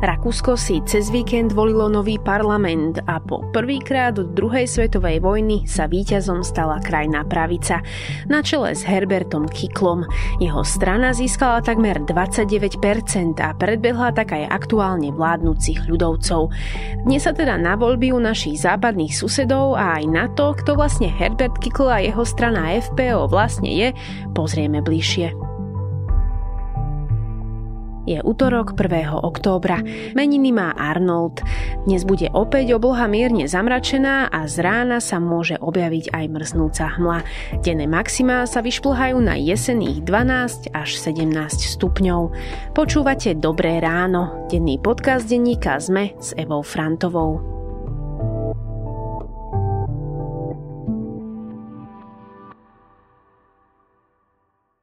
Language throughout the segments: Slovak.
Rakúsko si cez víkend volilo nový parlament a po prvýkrát od druhej svetovej vojny sa víťazom stala krajná pravica na čele s Herbertom Kiklom. Jeho strana získala takmer 29% a predbehla tak aj aktuálne vládnúcich ľudovcov. Dnes sa teda na voľby u našich západných susedov a aj na to, kto vlastne Herbert Kikl a jeho strana FPO vlastne je, pozrieme bližšie. Je útorok 1. októbra. Meniny má Arnold. Dnes bude opäť obloha mierne zamračená a z rána sa môže objaviť aj mrznúca hmla. Denné maximá sa vyšplhajú na jesených 12 až 17 stupňov. Počúvate Dobré ráno, denný podcast denníka ZME s Evou Frantovou.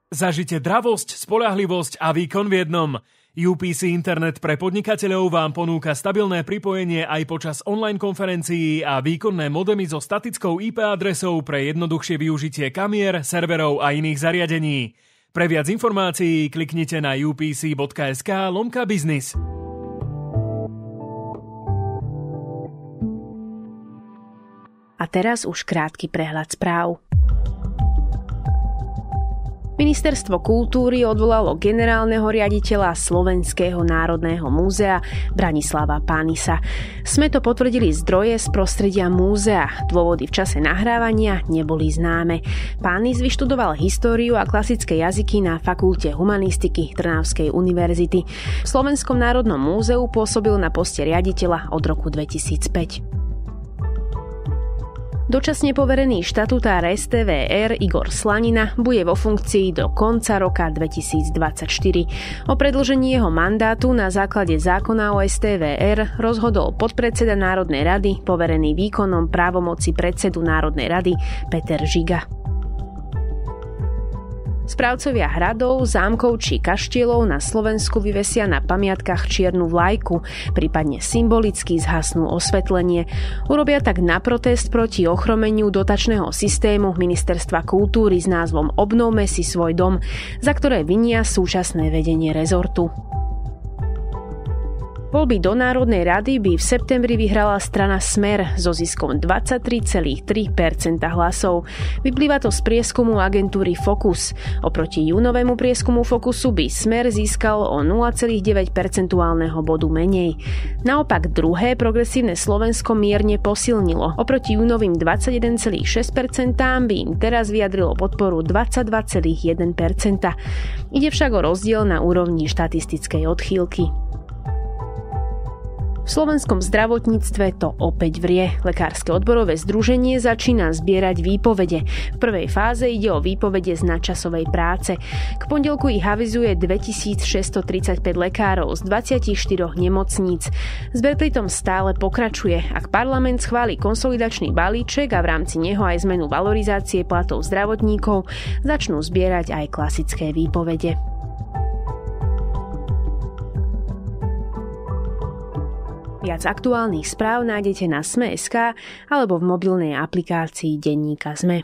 Zažite dravosť, spolahlivosť a výkon v jednom. UPC Internet pre podnikateľov vám ponúka stabilné pripojenie aj počas online konferencií a výkonné modemy so statickou IP adresou pre jednoduchšie využitie kamier, serverov a iných zariadení. Pre viac informácií kliknite na upc.sk lomka biznis. A teraz už krátky prehľad správ. Ministerstvo kultúry odvolalo generálneho riaditeľa Slovenského národného múzea Branislava Pánisa. Sme to potvrdili zdroje z prostredia múzea. Dôvody v čase nahrávania neboli známe. Pánis vyštudoval históriu a klasické jazyky na Fakulte humanistiky Trnavskej univerzity. V Slovenskom národnom múzeu pôsobil na poste riaditeľa od roku 2005. Dočasne poverený štatutár STVR Igor Slanina bude vo funkcii do konca roka 2024. O predlžení jeho mandátu na základe zákona o STVR rozhodol podpredseda Národnej rady poverený výkonom právomoci predsedu Národnej rady Peter Žiga. Správcovia hradov, zámkov či kaštielov na Slovensku vyvesia na pamiatkách čiernu vlajku, prípadne symbolicky zhasnú osvetlenie. Urobia tak na protest proti ochromeniu dotačného systému Ministerstva kultúry s názvom Obnovme si svoj dom, za ktoré vinia súčasné vedenie rezortu. Voľby do Národnej rady by v septembri vyhrala strana Smer so ziskom 23,3 hlasov. Vyplýva to z prieskumu agentúry Focus. Oproti júnovému prieskumu Focusu by Smer získal o 0,9 bodu menej. Naopak druhé progresívne Slovensko mierne posilnilo. Oproti júnovým 21,6 by im teraz vyjadrilo podporu 22,1 Ide však o rozdiel na úrovni štatistickej odchýlky. V slovenskom zdravotníctve to opäť vrie. Lekárske odborové združenie začína zbierať výpovede. V prvej fáze ide o výpovede z nadčasovej práce. K pondelku ich avizuje 2635 lekárov z 24 nemocníc. Zber pritom stále pokračuje. Ak parlament schváli konsolidačný balíček a v rámci neho aj zmenu valorizácie platov zdravotníkov, začnú zbierať aj klasické výpovede. Viac aktuálnych správ nájdete na Sme.sk alebo v mobilnej aplikácii Denníka Sme.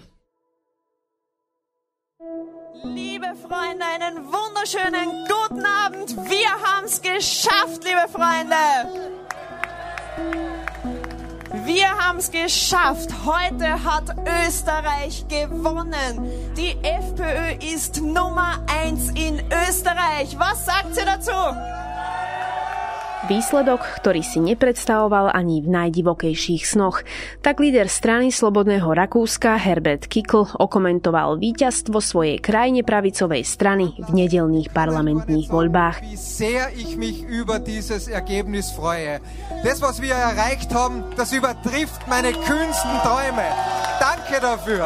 Liebe Freunde, einen wunderschönen guten Abend. Wir haben es geschafft, liebe Freunde. Wir haben es geschafft. Heute hat Österreich gewonnen. Die FPÖ ist Nummer 1 in Österreich. Was sagt ihr dazu? Výsledok, ktorý si nepredstavoval ani v najdivokejších snoch. Tak líder strany Slobodného Rakúska Herbert Kikl okomentoval víťazstvo svojej krajine pravicovej strany v nedelných parlamentných voľbách. Ďakujem dafür.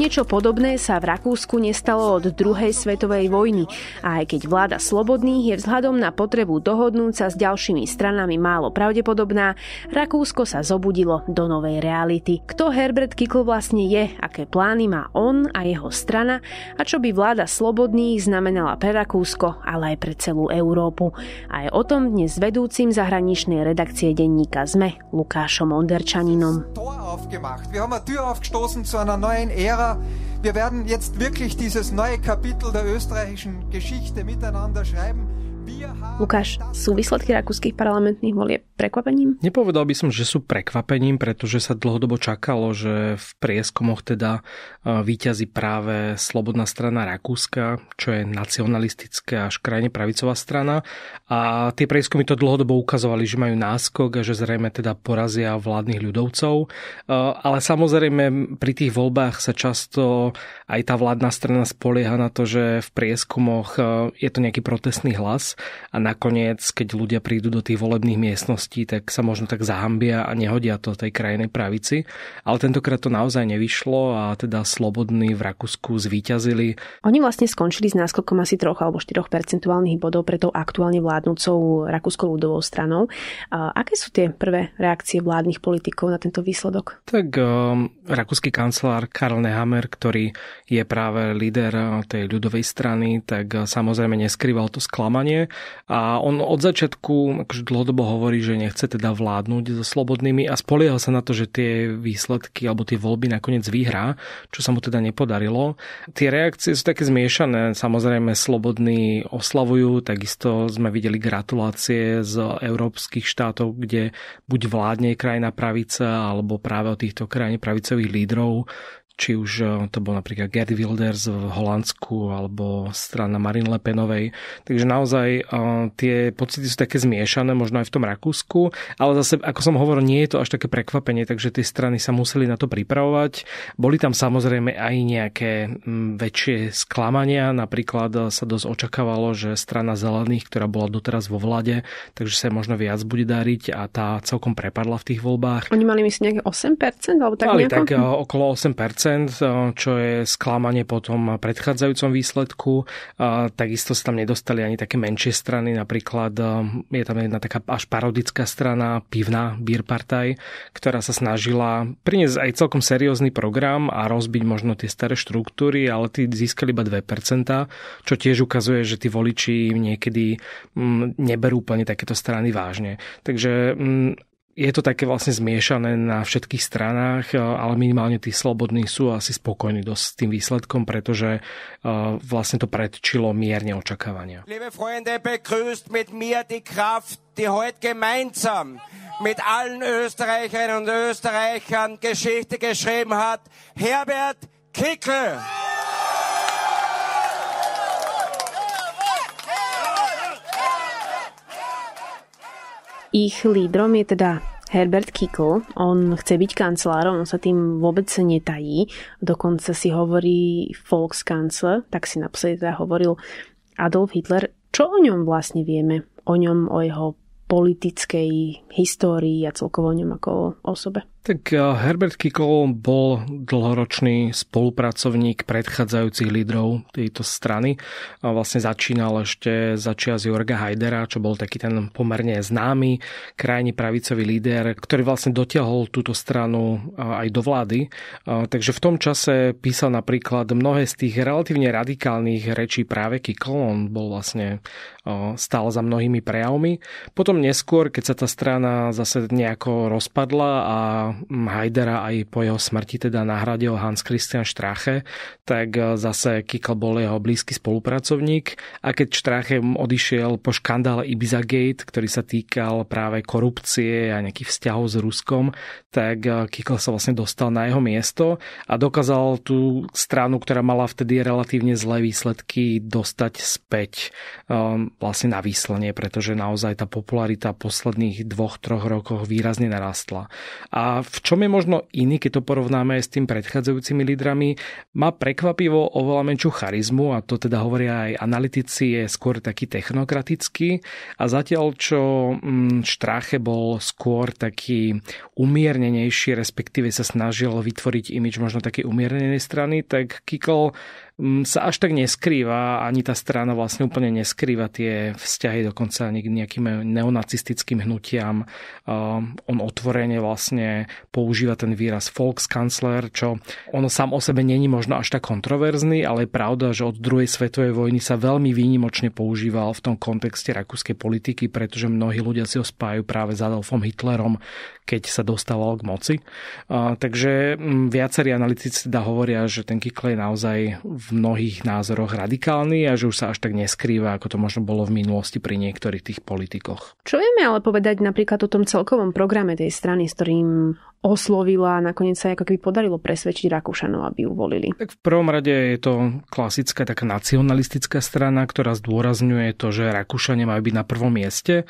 Niečo podobné sa v Rakúsku nestalo od druhej svetovej vojny a aj keď vláda slobodných je vzhľadom na potrebu dohodnúť sa s ďalšími stranami málo pravdepodobná, Rakúsko sa zobudilo do novej reality. Kto Herbert Kikl vlastne je, aké plány má on a jeho strana a čo by vláda slobodných znamenala pre Rakúsko, ale aj pre celú Európu. Aj o tom dnes vedúcim zahraničnej redakcie denníka ZME Lukášom Onderčaninom. Wir haben eine Tür aufgestoßen zu einer neuen Ära Wir werden jetzt wirklich dieses neue Kapitel der österreichischen Geschichte miteinander schreiben. Lukáš, sú výsledky rakúskych parlamentných volieb prekvapením? Nepovedal by som, že sú prekvapením, pretože sa dlhodobo čakalo, že v prieskomoch teda e, výťazí práve Slobodná strana Rakúska, čo je nacionalistická až krajne pravicová strana. A tie prieskumy to dlhodobo ukazovali, že majú náskok a že zrejme teda porazia vládnych ľudovcov. E, ale samozrejme pri tých voľbách sa často aj tá vládna strana spolieha na to, že v prieskumoch e, je to nejaký protestný hlas a nakoniec, keď ľudia prídu do tých volebných miestností, tak sa možno tak zahambia a nehodia to tej krajnej pravici. Ale tentokrát to naozaj nevyšlo a teda slobodní v Rakúsku zvíťazili. Oni vlastne skončili s náskokom asi troch alebo 4 percentuálnych bodov pre tou aktuálne vládnúcou Rakúskou ľudovou stranou. A aké sú tie prvé reakcie vládnych politikov na tento výsledok? Tak um, rakúsky kancelár Karl Nehammer, ktorý je práve líder uh, tej ľudovej strany, tak uh, samozrejme neskrýval to sklamanie a on od začiatku akože dlhodobo hovorí, že nechce teda vládnuť so slobodnými a spolieha sa na to, že tie výsledky alebo tie voľby nakoniec vyhrá, čo sa mu teda nepodarilo. Tie reakcie sú také zmiešané. Samozrejme, slobodní oslavujú, takisto sme videli gratulácie z európskych štátov, kde buď vládne krajina pravica alebo práve od týchto krajín pravicových lídrov či už eh, to bol napríklad Gerd Wilders v Holandsku alebo strana Marine Le Penovej. Takže naozaj eh, tie pocity sú také zmiešané, možno aj v tom Rakúsku, ale zase, ako som hovoril, nie je to až také prekvapenie, takže tie strany sa museli na to pripravovať. Boli tam samozrejme aj nejaké mm, väčšie sklamania, napríklad eh, sa dosť očakávalo, že strana zelených, ktorá bola doteraz vo vlade, takže sa možno viac bude dariť a tá celkom prepadla v tých voľbách. Oni mali myslím nejaké 8% alebo tak Mali nejako? tak okolo 8% Eh, čo je sklamanie po tom predchádzajúcom výsledku. Eh, takisto sa tam nedostali ani také menšie strany, napríklad eh, je tam jedna taká až parodická strana, pivná Beer Party, ktorá sa snažila priniesť aj celkom seriózny program a rozbiť možno tie staré štruktúry, ale tí získali iba 2%, čo tiež ukazuje, že tí voliči niekedy mm, neberú úplne takéto strany vážne. Takže mm, je to také vlastne zmiešané na všetkých stranách, e, ale minimálne tí slobodní sú asi spokojní dosť s tým výsledkom, pretože e, vlastne to predčilo mierne očakávania. Liebe Freunde, begrüßt mit mir die Kraft, die heute gemeinsam mit allen und Österreichern Geschichte geschrieben hat, Herbert Kickl. Ich lídrom je teda Herbert Kickl, on chce byť kancelárom, on sa tým vôbec netají, dokonca si hovorí Volkskanzler, tak si naposledy teda hovoril Adolf Hitler. Čo o ňom vlastne vieme? O ňom, o jeho politickej histórii a celkovo o ňom ako o osobe? Tak eh, Herbert Kikl bol dlhoročný spolupracovník predchádzajúcich lídrov tejto strany. A vlastne začínal ešte začia z Jorga Hajdera, čo bol taký ten pomerne známy krajný pravicový líder, ktorý vlastne dotiahol túto stranu eh, aj do vlády. A eh, takže v tom čase písal napríklad mnohé z tých relatívne radikálnych rečí práve Kikl. On bol vlastne stál za mnohými prejavmi. Potom neskôr, keď sa tá strana zase nejako rozpadla a Hajdera aj po jeho smrti teda nahradil Hans Christian Strache, tak e, zase Kikl bol jeho blízky spolupracovník a keď Strache odišiel po škandále Ibiza Gate, ktorý sa týkal práve korupcie a nejakých vzťahov s Ruskom, tak e, Kikl sa vlastne dostal na jeho miesto a dokázal tú stranu, ktorá mala vtedy relatívne zlé výsledky, dostať späť e, vlastne na výslenie, pretože naozaj tá popularita posledných dvoch, troch rokoch výrazne narastla. A v čom je možno iný, keď to porovnáme s tým predchádzajúcimi lídrami? Má prekvapivo oveľa menšiu charizmu, a to teda hovoria aj analytici, je skôr taký technokratický. A zatiaľ, čo mm, Štráche bol skôr taký umiernenejší, respektíve sa snažil vytvoriť imič možno také umiernenej strany, tak Kikl sa až tak neskrýva, ani tá strana vlastne úplne neskrýva tie vzťahy dokonca nejakým neonacistickým hnutiam. Ehm, on otvorene vlastne používa ten výraz Volkskanzler, čo ono sám o sebe není možno až tak kontroverzný, ale je pravda, že od druhej svetovej vojny sa veľmi výnimočne používal v tom kontexte rakúskej politiky, pretože mnohí ľudia si ho spájajú práve s Adolfom Hitlerom, keď sa dostával k moci. Takže viacerí analytici teda hovoria, že ten Kikle je naozaj v mnohých názoroch radikálny a že už sa až tak neskrýva, ako to možno bolo v minulosti pri niektorých tých politikoch. Čo vieme ale povedať napríklad o tom celkovom programe tej strany, s ktorým oslovila a nakoniec sa ako keby podarilo presvedčiť Rakúšanov, aby ju volili. Tak v prvom rade je to klasická taká nacionalistická strana, ktorá zdôrazňuje to, že Rakúšania majú byť na prvom mieste.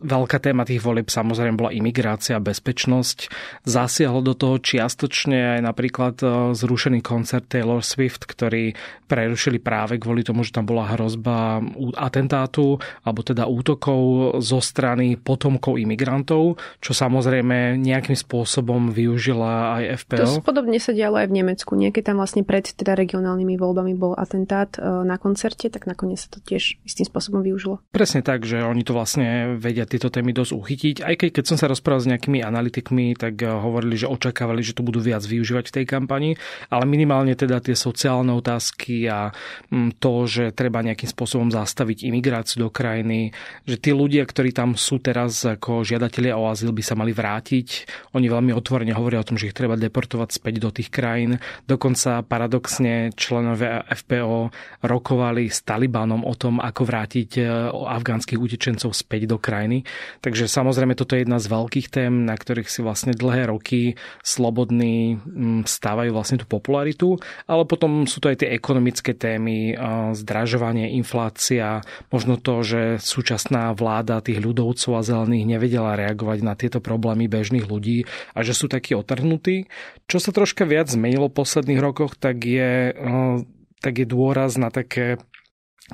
Veľká téma tých volieb samozrejme bola imigrácia, bezpečnosť. Zasiahlo do toho čiastočne aj napríklad e, zrušený koncert Taylor Swift, ktorý prerušili práve kvôli tomu, že tam bola hrozba atentátu alebo teda útokov zo strany potomkov imigrantov, čo samozrejme nejakým spôsobom spôsobom využila aj FPO. To podobne sa dialo aj v Nemecku. Niekedy tam vlastne pred teda regionálnymi voľbami bol atentát e, na koncerte, tak nakoniec sa to tiež istým spôsobom využilo. Presne tak, že oni to vlastne vedia tieto témy dosť uchytiť. Aj keď, keď som sa rozprával s nejakými analytikmi, tak e, hovorili, že očakávali, že to budú viac využívať v tej kampani, ale minimálne teda tie sociálne otázky a mm, to, že treba nejakým spôsobom zastaviť imigráciu do krajiny, že tí ľudia, ktorí tam sú teraz ako žiadatelia o azyl, by sa mali vrátiť. Oni oni veľmi otvorene hovoria o tom, že ich treba deportovať späť do tých krajín. Dokonca paradoxne členové FPO rokovali s Talibanom o tom, ako vrátiť e, afgánskych utečencov späť do krajiny. Takže samozrejme toto je jedna z veľkých tém, na ktorých si vlastne dlhé roky slobodní mm, stávajú vlastne tú popularitu, ale potom sú to aj tie ekonomické témy, e, zdražovanie, inflácia, možno to, že súčasná vláda tých ľudovcov a zelených nevedela reagovať na tieto problémy bežných ľudí a že sú takí otrhnutí. Čo sa troška viac zmenilo v posledných rokoch, tak je, eh, tak je dôraz na také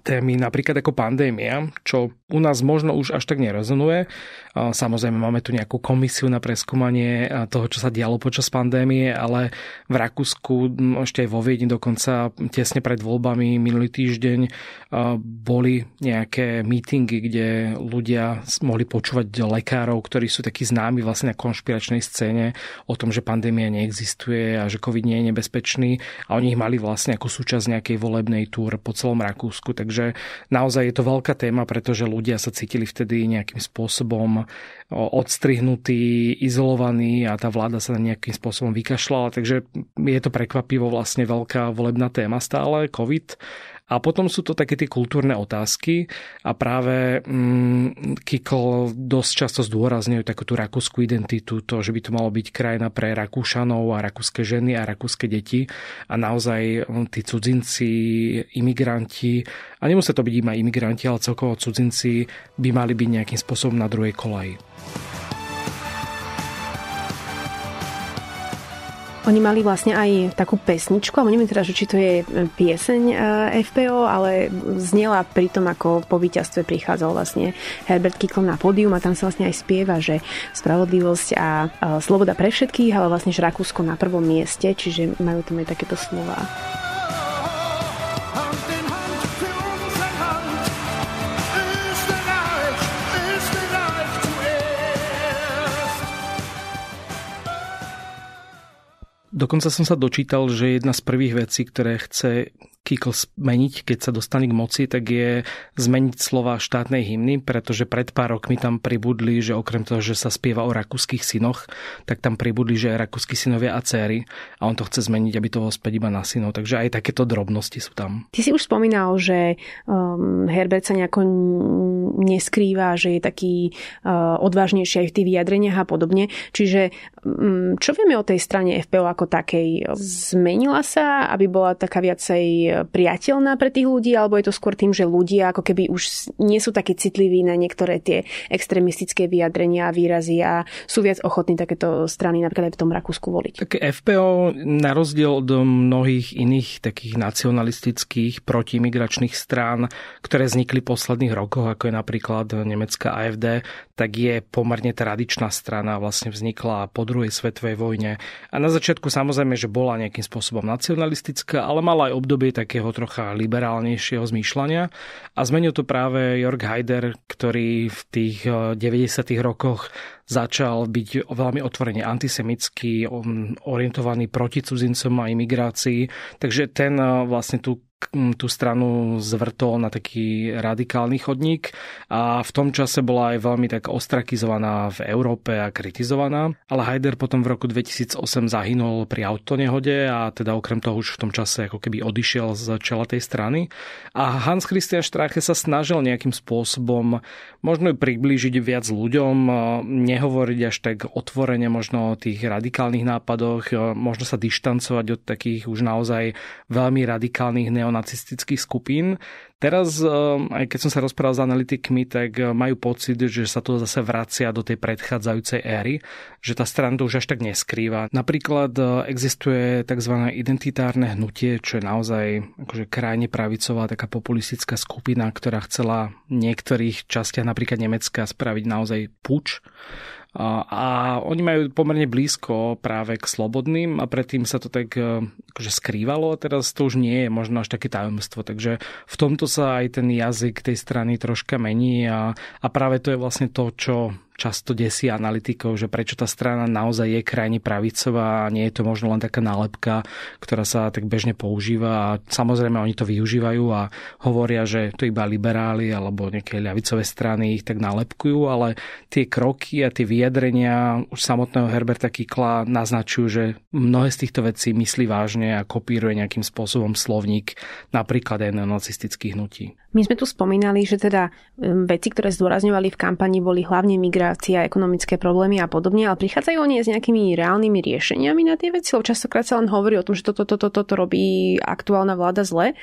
témy napríklad ako pandémia, čo u nás možno už až tak nerezonuje. Samozrejme máme tu nejakú komisiu na preskúmanie toho, čo sa dialo počas pandémie, ale v Rakúsku, ešte aj vo Viedni dokonca, tesne pred voľbami minulý týždeň boli nejaké mítingy, kde ľudia mohli počúvať lekárov, ktorí sú takí známi vlastne na konšpiračnej scéne o tom, že pandémia neexistuje a že COVID nie je nebezpečný a oni ich mali vlastne ako súčasť nejakej volebnej túr po celom Rakúsku Takže naozaj je to veľká téma, pretože ľudia sa cítili vtedy nejakým spôsobom odstrihnutí, izolovaní a tá vláda sa nejakým spôsobom vykašľala. Takže je to prekvapivo vlastne veľká volebná téma stále, COVID a potom sú to také tie kultúrne otázky a práve mm, Kikl dosť často zdôrazňuje takú tú rakúskú identitu, to, že by to malo byť krajina pre Rakúšanov a rakúske ženy a rakúske deti a naozaj mm, tí cudzinci, imigranti a nemusia to byť iba imigranti, ale celkovo cudzinci by mali byť nejakým spôsobom na druhej kolaji. Oni mali vlastne aj takú pesničku, ale neviem teraz, či to je e, pieseň e, FPO, ale znela pri tom, ako po víťazstve prichádzal vlastne Herbert Kikl na pódium a tam sa vlastne aj spieva, že spravodlivosť a e, sloboda pre všetkých, ale vlastne že Rakúsko na prvom mieste, čiže majú tam aj takéto slova. Dokonca som sa dočítal, že jedna z prvých vecí, ktoré chce kýkl zmeniť, keď sa dostane k moci, tak je zmeniť slova štátnej hymny, pretože pred pár rokmi tam pribudli, že okrem toho, že sa spieva o rakúskych synoch, tak tam pribudli, že rakúsky synovia a céry a on to chce zmeniť, aby to bolo späť iba na synov. Takže aj takéto drobnosti sú tam. Ty si už spomínal, že um, Herbert sa nejako neskrýva, že je taký uh, odvážnejší aj v tých vyjadreniach a podobne. Čiže um, čo vieme o tej strane FPO ako takej? Zmenila sa, aby bola taká viacej priateľná pre tých ľudí, alebo je to skôr tým, že ľudia ako keby už nie sú takí citliví na niektoré tie extrémistické vyjadrenia a výrazy a sú viac ochotní takéto strany napríklad aj v tom Rakúsku voliť. Tak FPO na rozdiel od mnohých iných takých nacionalistických protimigračných strán, ktoré vznikli v posledných rokoch, ako je napríklad nemecká AFD, tak je pomerne tradičná strana, vlastne vznikla po druhej svetovej vojne. A na začiatku samozrejme, že bola nejakým spôsobom nacionalistická, ale mala aj obdobie tak takého trocha liberálnejšieho zmýšľania. A zmenil to práve Jörg Haider, ktorý v tých 90. Eh, rokoch začal byť veľmi otvorene antisemický, um, orientovaný proti cudzincom a imigrácii. Takže ten uh, vlastne tú mm, tú stranu zvrtol na taký radikálny chodník a v tom čase bola aj veľmi tak ostrakizovaná v Európe a kritizovaná. Ale Haider potom v roku 2008 zahynul pri autonehode a teda okrem toho už v tom čase ako keby odišiel z čela tej strany. A Hans Christian Strache sa snažil nejakým spôsobom možno ju priblížiť viac ľuďom, ne uh, nehovoriť až tak otvorene možno o tých radikálnych nápadoch, možno sa dištancovať od takých už naozaj veľmi radikálnych neonacistických skupín. Teraz, eh, aj keď som sa rozprával s analytikmi, tak eh, majú pocit, že sa to zase vracia do tej predchádzajúcej éry, že tá strana to už až tak neskrýva. Napríklad eh, existuje tzv. identitárne hnutie, čo je naozaj akože krajne pravicová taká populistická skupina, ktorá chcela niektorých častiach napríklad Nemecka spraviť naozaj puč a oni majú pomerne blízko práve k slobodným a predtým sa to tak e, akože skrývalo a teraz to už nie je možno až také tajomstvo. Takže v tomto sa aj ten jazyk tej strany troška mení a, a práve to je vlastne to, čo často desí analytikov, že prečo tá strana naozaj je krajne pravicová a nie je to možno len taká nálepka, ktorá sa tak bežne používa a samozrejme oni to využívajú a hovoria, že to iba liberáli alebo nejaké ľavicové strany ich tak nálepkujú, ale tie kroky a tie vyjadrenia už samotného Herberta Kikla naznačujú, že mnohé z týchto vecí myslí vážne a kopíruje nejakým spôsobom slovník napríklad aj na nacistických hnutí. My sme tu spomínali, že teda hm, veci, ktoré zdôrazňovali v kampani, boli hlavne migrácia, ekonomické problémy a podobne, ale prichádzajú oni s nejakými reálnymi riešeniami na tie veci, lebo častokrát sa len hovorí o tom, že toto, toto, toto to robí aktuálna vláda zle.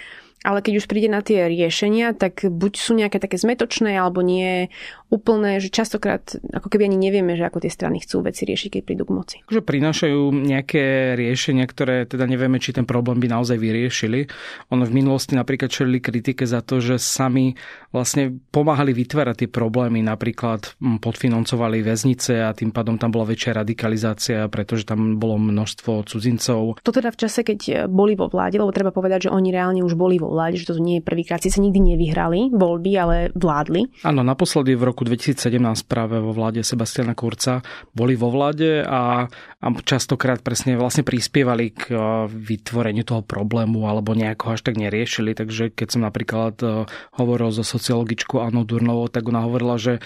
Ale keď už príde na tie riešenia, tak buď sú nejaké také zmetočné, alebo nie úplné, že častokrát ako keby ani nevieme, že ako tie strany chcú veci riešiť, keď prídu k moci. Že prinášajú nejaké riešenia, ktoré teda nevieme, či ten problém by naozaj vyriešili. Ono v minulosti napríklad čelili kritike za to, že sami vlastne pomáhali vytvárať tie problémy, napríklad podfinancovali väznice a tým pádom tam bola väčšia radikalizácia, pretože tam bolo množstvo cudzincov. To teda v čase, keď boli vo vláde, lebo treba povedať, že oni reálne už boli vo odhodlať, že to nie je prvýkrát, síce nikdy nevyhrali voľby, ale vládli. Áno, naposledy v roku 2017 práve vo vláde Sebastiana Kurca boli vo vláde a, a častokrát presne vlastne prispievali k e, vytvoreniu toho problému alebo nejako až tak neriešili. Takže keď som napríklad e, hovoril so sociologičkou Anou Durnovou, tak ona hovorila, že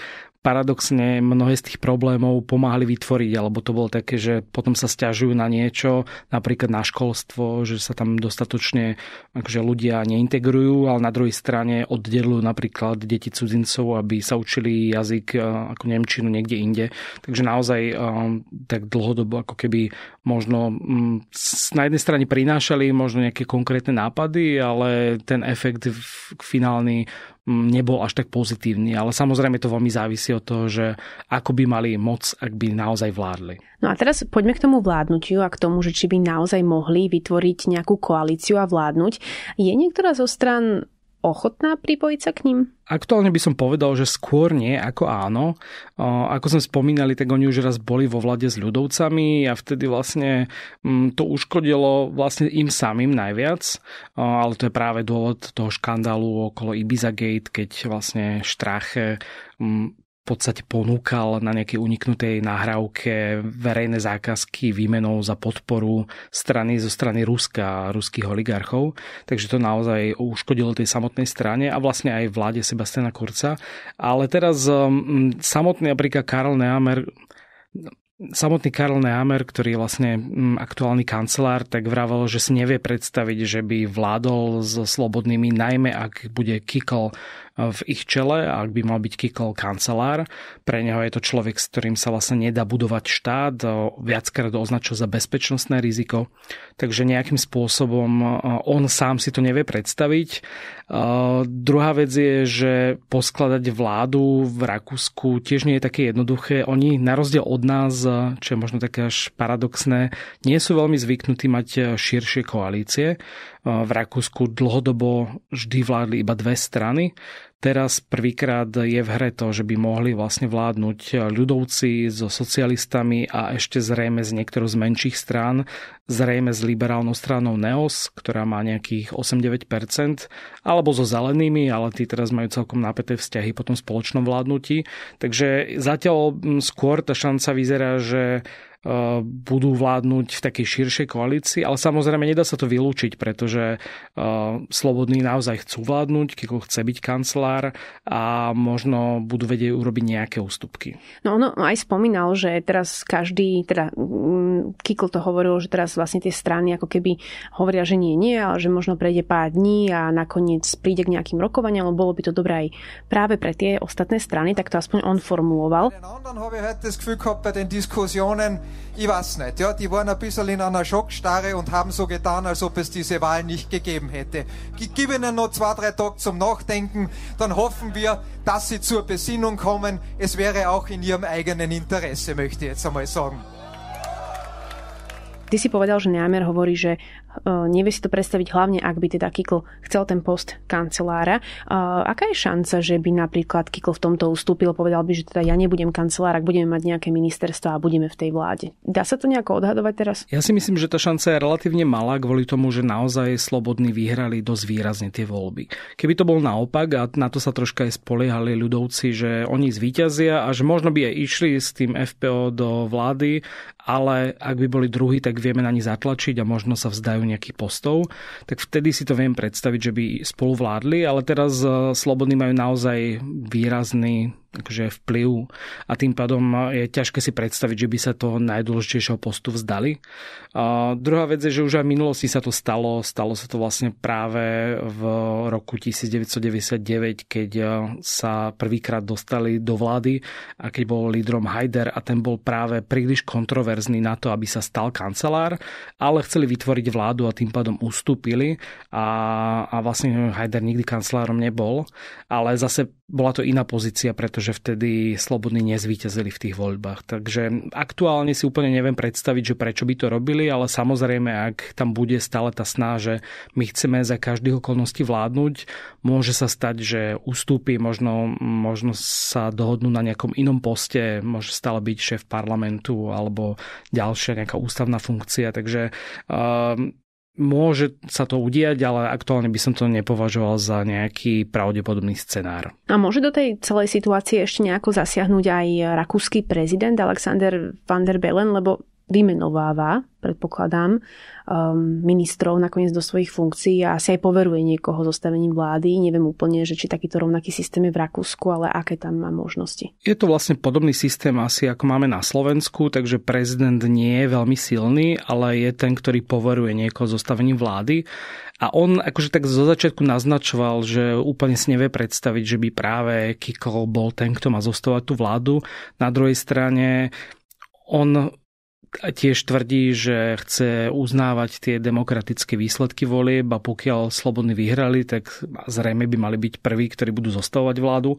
paradoxne mnohé z tých problémov pomáhali vytvoriť, alebo to bolo také, že potom sa stiažujú na niečo, napríklad na školstvo, že sa tam dostatočne akože ľudia neintegrujú, ale na druhej strane oddelujú napríklad deti cudzincov, aby sa učili jazyk e, ako Nemčinu niekde inde. Takže naozaj e, tak dlhodobo ako keby možno mm, na jednej strane prinášali možno nejaké konkrétne nápady, ale ten efekt finálny nebol až tak pozitívny, ale samozrejme to veľmi závisí od toho, že ako by mali moc, ak by naozaj vládli. No a teraz poďme k tomu vládnutiu a k tomu, že či by naozaj mohli vytvoriť nejakú koalíciu a vládnuť. Je niektorá zo stran ochotná pripojiť sa k ním? Aktuálne by som povedal, že skôr nie ako áno. Ako sme spomínali, tak oni už raz boli vo vlade s ľudovcami a vtedy vlastne mm, to uškodilo vlastne im samým najviac, ale to je práve dôvod toho škandálu okolo Ibiza Gate, keď vlastne Štrache mm, podstate ponúkal na nejakej uniknutej nahrávke verejné zákazky výmenou za podporu strany zo strany Ruska a ruských oligarchov. Takže to naozaj uškodilo tej samotnej strane a vlastne aj vláde Sebastiana Kurca. Ale teraz um, samotný napríklad Karl Neamer. samotný Karl Neamer, ktorý je vlastne um, aktuálny kancelár, tak vravel, že si nevie predstaviť, že by vládol so slobodnými, najmä ak bude kikol v ich čele, ak by mal byť Kikol kancelár. Pre neho je to človek, s ktorým sa vlastne nedá budovať štát, viackrát označil za bezpečnostné riziko, takže nejakým spôsobom on sám si to nevie predstaviť. Druhá vec je, že poskladať vládu v Rakúsku tiež nie je také jednoduché. Oni na rozdiel od nás, čo je možno také až paradoxné, nie sú veľmi zvyknutí mať širšie koalície. V Rakúsku dlhodobo vždy vládli iba dve strany teraz prvýkrát je v hre to, že by mohli vlastne vládnuť ľudovci so socialistami a ešte zrejme z niektorých z menších strán, zrejme s liberálnou stranou Neos, ktorá má nejakých 8-9%, alebo so zelenými, ale tí teraz majú celkom napäté vzťahy po tom spoločnom vládnutí. Takže zatiaľ skôr tá šanca vyzerá, že Eh, budú vládnuť v takej širšej koalícii, ale samozrejme nedá sa to vylúčiť, pretože eh, slobodní naozaj chcú vládnuť, Kiko chce byť kancelár a možno budú vedieť urobiť nejaké ústupky. No ono aj spomínal, že teraz každý, teda mm, Kikl to hovoril, že teraz vlastne tie strany ako keby hovoria, že nie, nie, ale že možno prejde pár dní a nakoniec príde k nejakým rokovaniam, lebo bolo by to dobré aj práve pre tie ostatné strany, tak to aspoň on formuloval. ich weiß nicht, ja, die waren ein bisschen in einer Schockstarre und haben so getan, als ob es diese Wahl nicht gegeben hätte. Ich gebe ihnen noch zwei, drei Tage zum Nachdenken, dann hoffen wir, dass sie zur Besinnung kommen. Es wäre auch in ihrem eigenen Interesse, möchte ich jetzt einmal sagen. Ty si povedal, že Neamer hovorí, že E, nevie si to predstaviť hlavne, ak by teda Kikl chcel ten post kancelára. E, aká je šanca, že by napríklad Kikl v tomto ustúpil, povedal by, že teda ja nebudem kancelár, ak budeme mať nejaké ministerstva a budeme v tej vláde. Dá sa to nejako odhadovať teraz? Ja si myslím, že tá šanca je relatívne malá kvôli tomu, že naozaj slobodní vyhrali dosť výrazne tie voľby. Keby to bol naopak, a na to sa troška aj spoliehali ľudovci, že oni zvíťazia a že možno by aj išli s tým FPO do vlády, ale ak by boli druhí, tak vieme na nich zatlačiť a možno sa vzdajú nejakých postov, tak vtedy si to viem predstaviť, že by spolu vládli, ale teraz eh, Slobodní majú naozaj výrazný akože vplyv a tým pádom je ťažké si predstaviť, že by sa toho najdôležitejšieho postu vzdali. A druhá vec je, že už aj v minulosti sa to stalo. Stalo sa to vlastne práve v roku 1999, keď eh, sa prvýkrát dostali do vlády a keď bol lídrom Haider a ten bol práve príliš kontroverzný na to, aby sa stal kancelár, ale chceli vytvoriť vládu a tým pádom ustúpili a, a vlastne Haider nikdy kancelárom nebol, ale zase bola to iná pozícia, pretože pretože vtedy slobodní nezvíťazili v tých voľbách. Takže aktuálne si úplne neviem predstaviť, že prečo by to robili, ale samozrejme, ak tam bude stále tá sná, že my chceme za každých okolností vládnuť, môže sa stať, že ustúpi, možno, možno sa dohodnú na nejakom inom poste, môže stále byť šéf parlamentu alebo ďalšia nejaká ústavná funkcia. Takže ehm, Môže sa to udiať, ale aktuálne by som to nepovažoval za nejaký pravdepodobný scenár. A môže do tej celej situácie ešte nejako zasiahnuť aj rakúsky prezident Alexander van der Bellen, lebo vymenováva, predpokladám, um, ministrov nakoniec do svojich funkcií a asi aj poveruje niekoho zostavením vlády. Neviem úplne, že či takýto rovnaký systém je v Rakúsku, ale aké tam má možnosti. Je to vlastne podobný systém asi ako máme na Slovensku, takže prezident nie je veľmi silný, ale je ten, ktorý poveruje niekoho zostavením vlády. A on akože tak zo začiatku naznačoval, že úplne si nevie predstaviť, že by práve Kiko bol ten, kto má zostavať tú vládu. Na druhej strane on tiež tvrdí, že chce uznávať tie demokratické výsledky volieb a pokiaľ slobodní vyhrali, tak zrejme by mali byť prví, ktorí budú zostavovať vládu.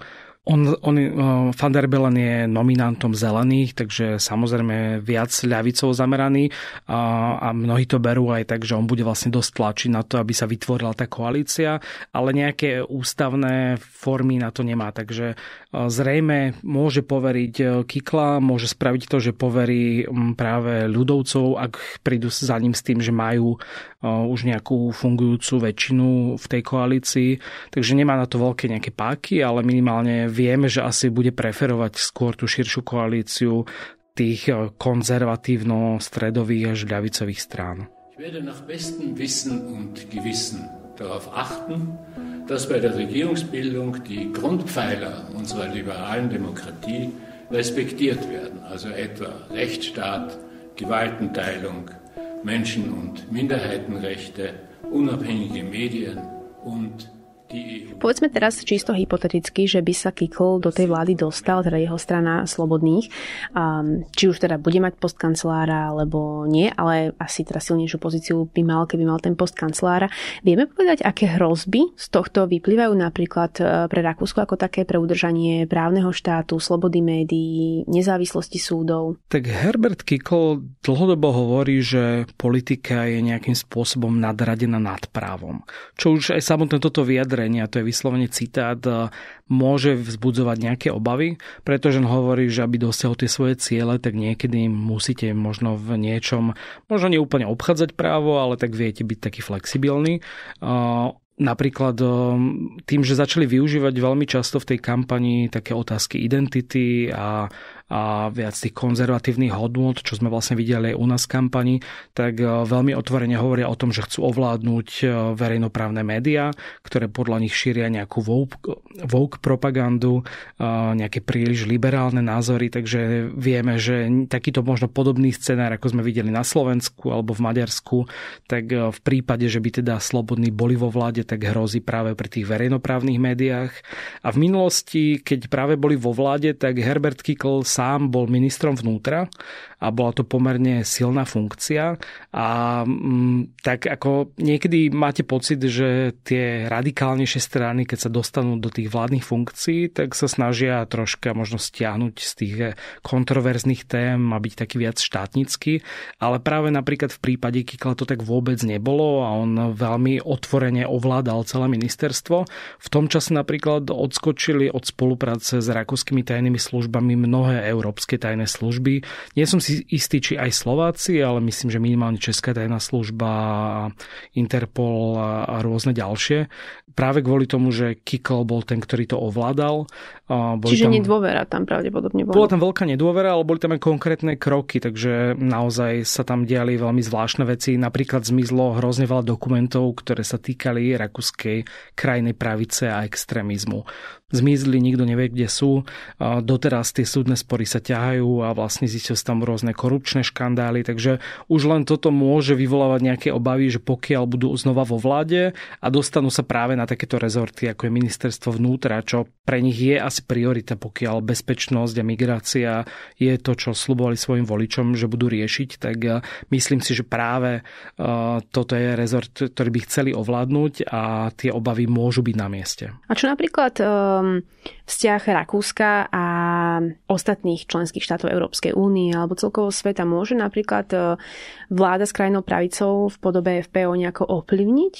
On, on, eh, van der Bellen je nominantom zelených, takže samozrejme viac ľavicov zameraný a, a mnohí to berú aj tak, že on bude vlastne dosť tlačiť na to, aby sa vytvorila tá koalícia, ale nejaké ústavné formy na to nemá. Takže eh, zrejme môže poveriť eh, Kikla, môže spraviť to, že poverí hm, práve ľudovcov, ak prídu za ním s tým, že majú už nejakú fungujúcu väčšinu v tej koalícii, takže nemá na to veľké nejaké páky, ale minimálne vieme, že asi bude preferovať skôr tú širšiu koalíciu tých konzervatívno-stredových až ľavicových strán. dass bei der Regierungsbildung die Grundpfeiler unserer liberalen Demokratie respektiert werden, also etwa Rechtsstaat, Gewaltenteilung, Menschen- und Minderheitenrechte, unabhängige Medien und Povedzme teraz čisto hypoteticky, že by sa Kikl do tej vlády dostal, teda jeho strana slobodných, um, či už teda bude mať post kancelára, alebo nie, ale asi teda silnejšiu pozíciu by mal, keby mal ten post kancelára. Vieme povedať, aké hrozby z tohto vyplývajú napríklad e, pre Rakúsko ako také, pre udržanie právneho štátu, slobody médií, nezávislosti súdov? Tak Herbert Kikl dlhodobo hovorí, že politika je nejakým spôsobom nadradená nad právom. Čo už aj samotné toto vyjadrenie vyjadrenie, a to je vyslovene citát, e, môže vzbudzovať nejaké obavy, pretože on hovorí, že aby dosiahol tie svoje ciele, tak niekedy musíte možno v niečom, možno neúplne obchádzať právo, ale tak viete byť taký flexibilný. E, napríklad e, tým, že začali využívať veľmi často v tej kampani také otázky identity a a viac tých konzervatívnych hodnot, čo sme vlastne videli aj u nás v kampani, tak e, veľmi otvorene hovoria o tom, že chcú ovládnuť e, verejnoprávne médiá, ktoré podľa nich šíria nejakú woke propagandu, e, nejaké príliš liberálne názory, takže vieme, že takýto možno podobný scenár, ako sme videli na Slovensku alebo v Maďarsku, tak v prípade, že by teda slobodní boli vo vláde, tak hrozí práve pri tých verejnoprávnych médiách. A v minulosti, keď práve boli vo vláde, tak Herbert Kickl sám bol ministrom vnútra a bola to pomerne silná funkcia. A m, mm, tak ako niekedy máte pocit, že tie radikálnejšie strany, keď sa dostanú do tých vládnych funkcií, tak sa snažia troška možno stiahnuť z tých eh, kontroverzných tém a byť taký viac štátnický. Ale práve napríklad v prípade Kikla to tak vôbec nebolo a on veľmi otvorene ovládal celé ministerstvo. V tom čase napríklad odskočili od spolupráce s rakúskymi tajnými službami mnohé európske tajné služby. Nie som si istý, či aj Slováci, ale myslím, že minimálne Česká tajná služba, Interpol a rôzne ďalšie. Práve kvôli tomu, že Kikl bol ten, ktorý to ovládal boli Čiže tam, nedôvera tam pravdepodobne bola. Bola tam veľká nedôvera, ale boli tam aj konkrétne kroky, takže naozaj sa tam diali veľmi zvláštne veci. Napríklad zmizlo hrozne veľa dokumentov, ktoré sa týkali rakúskej krajnej pravice a extrémizmu. Zmizli, nikto nevie, kde sú. Doteraz tie súdne spory sa ťahajú a vlastne zistil sa tam rôzne korupčné škandály, takže už len toto môže vyvolávať nejaké obavy, že pokiaľ budú znova vo vláde a dostanú sa práve na takéto rezorty, ako je ministerstvo vnútra, čo pre nich je a asi priorita, pokiaľ bezpečnosť a migrácia je to, čo slubovali svojim voličom, že budú riešiť, tak myslím si, že práve e, toto je rezort, ktorý by chceli ovládnuť a tie obavy môžu byť na mieste. A čo napríklad um, vzťah Rakúska a ostatných členských štátov Európskej únie alebo celkovo sveta môže napríklad e, vláda s krajnou pravicou v podobe FPO nejako ovplyvniť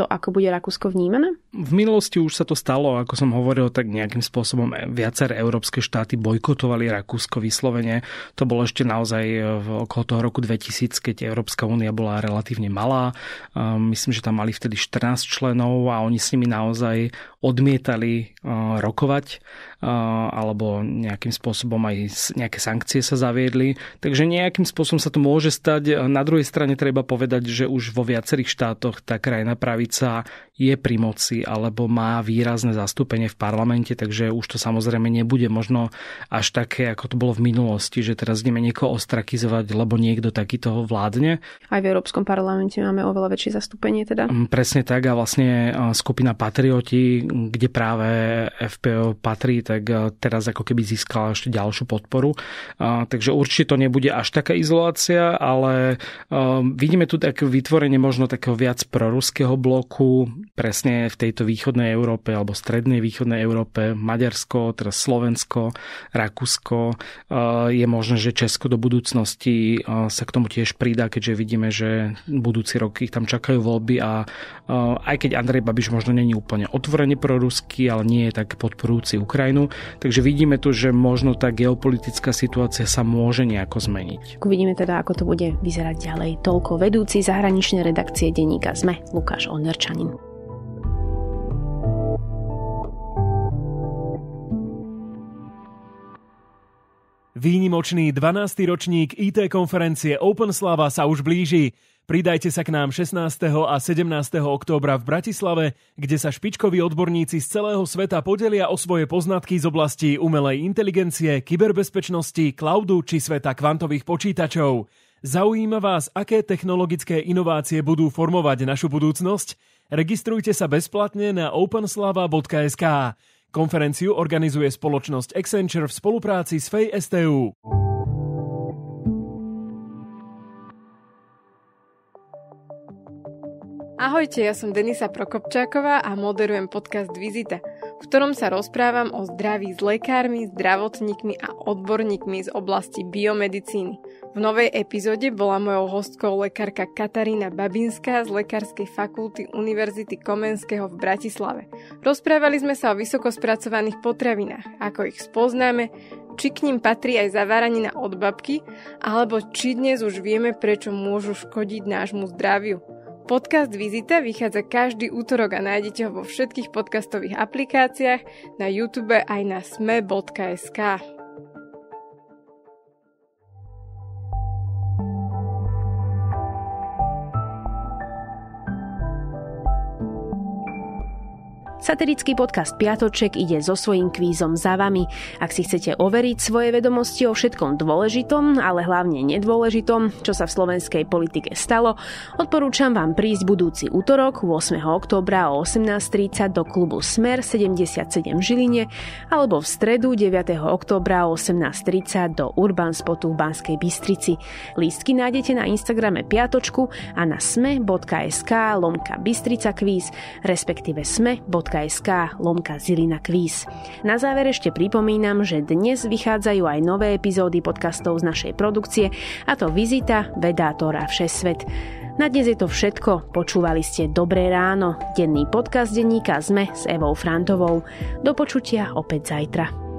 to, ako bude Rakúsko vnímané? V minulosti už sa to stalo, ako som hovoril, tak nejakým spôsobom viaceré európske štáty bojkotovali Rakúsko vyslovene. To bolo ešte naozaj e, v okolo toho roku 2000, keď Európska únia bola relatívne malá. E, myslím, že tam mali vtedy 14 členov a oni s nimi naozaj odmietali e, rokovať alebo nejakým spôsobom aj nejaké sankcie sa zaviedli. Takže nejakým spôsobom sa to môže stať. Na druhej strane treba povedať, že už vo viacerých štátoch tá krajina pravica je pri moci alebo má výrazné zastúpenie v parlamente, takže už to samozrejme nebude možno až také, ako to bolo v minulosti, že teraz ideme niekoho ostrakizovať, lebo niekto takýto vládne. Aj v Európskom parlamente máme oveľa väčšie zastúpenie teda. Mm, presne tak a vlastne skupina Patrioti, kde práve FPO patrí, tak teraz ako keby získala ešte ďalšiu podporu. Takže určite to nebude až taká izolácia, ale vidíme tu tak vytvorenie možno takého viac proruského bloku, presne v tej tejto východnej Európe alebo strednej východnej Európe, Maďarsko, teraz Slovensko, Rakúsko. E, je možné, že Česko do budúcnosti e, sa k tomu tiež pridá, keďže vidíme, že budúci rok ich tam čakajú voľby a e, aj keď Andrej Babiš možno není úplne otvorene Rusky, ale nie je tak podporujúci Ukrajinu, takže vidíme tu, že možno tá geopolitická situácia sa môže nejako zmeniť. Uvidíme teda, ako to bude vyzerať ďalej. Toľko vedúci zahraničnej redakcie denníka ZME Lukáš Onerčanin. Výnimočný 12. ročník IT konferencie OpenSlava sa už blíži. Pridajte sa k nám 16. a 17. októbra v Bratislave, kde sa špičkoví odborníci z celého sveta podelia o svoje poznatky z oblasti umelej inteligencie, kyberbezpečnosti, cloudu či sveta kvantových počítačov. Zaujíma vás, aké technologické inovácie budú formovať našu budúcnosť? Registrujte sa bezplatne na openslava.sk. Konferenciu organizuje spoločnosť Accenture v spolupráci s FEJ STU. Ahojte, ja som Denisa Prokopčáková a moderujem podcast Vizita – v ktorom sa rozprávam o zdraví s lekármi, zdravotníkmi a odborníkmi z oblasti biomedicíny. V novej epizóde bola mojou hostkou lekárka Katarína Babinská z Lekárskej fakulty Univerzity Komenského v Bratislave. Rozprávali sme sa o vysoko spracovaných potravinách, ako ich spoznáme, či k ním patrí aj zaváranina od babky, alebo či dnes už vieme, prečo môžu škodiť nášmu zdraviu. Podcast Vizita vychádza každý útorok a nájdete ho vo všetkých podcastových aplikáciách, na YouTube aj na sme.sk. Satirický podcast Piatoček ide so svojím kvízom za vami. Ak si chcete overiť svoje vedomosti o všetkom dôležitom, ale hlavne nedôležitom, čo sa v slovenskej politike stalo, odporúčam vám prísť budúci útorok 8. októbra o 18.30 do klubu Smer 77 v Žiline alebo v stredu 9. októbra o 18.30 do Urban Spotu v Banskej Bystrici. Lístky nájdete na Instagrame Piatočku a na sme.sk lomka Bystrica kvíz, respektíve sme.sk zlobka.sk lomka Zilina Quiz. Na záver ešte pripomínam, že dnes vychádzajú aj nové epizódy podcastov z našej produkcie, a to Vizita, Vedátor a Všesvet. Na dnes je to všetko. Počúvali ste Dobré ráno, denný podcast denníka sme s Evou Frantovou. Do počutia opäť zajtra.